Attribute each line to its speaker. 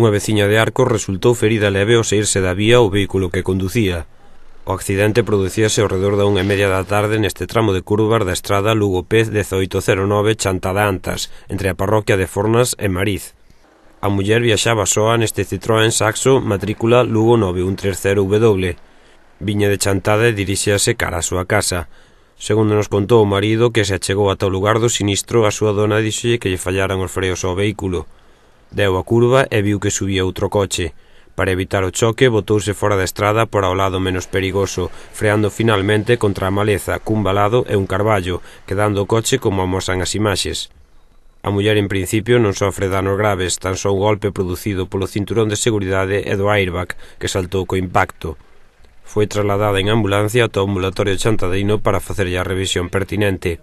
Speaker 1: Unha veciña de Arcos resultou ferida leve ao saírse da vía o vehículo que conducía. O accidente producíase ao redor da unha e media da tarde neste tramo de curvas da estrada Lugo Pez 1809 Chantada Antas, entre a parroquia de Fornas e Mariz. A muller viaxaba soa neste Citroën Saxo matrícula Lugo 9130W. Viña de Chantada e dirixíase cara a súa casa. Segundo nos contou o marido que se achegou ata o lugar do sinistro, a súa dona díxolle que lle fallaran os freos ao vehículo. Deu a curva e viu que subía outro coche. Para evitar o choque, botouse fora da estrada para o lado menos perigoso, freando finalmente contra a maleza cun balado e un carballo, quedando o coche como amosan as imaxes. A muller en principio non sofre danos graves, tan só un golpe producido polo cinturón de seguridade e do airbag que saltou co impacto. Foi trasladada en ambulancia ao ambulatorio Chantadeino para facerlle a revisión pertinente.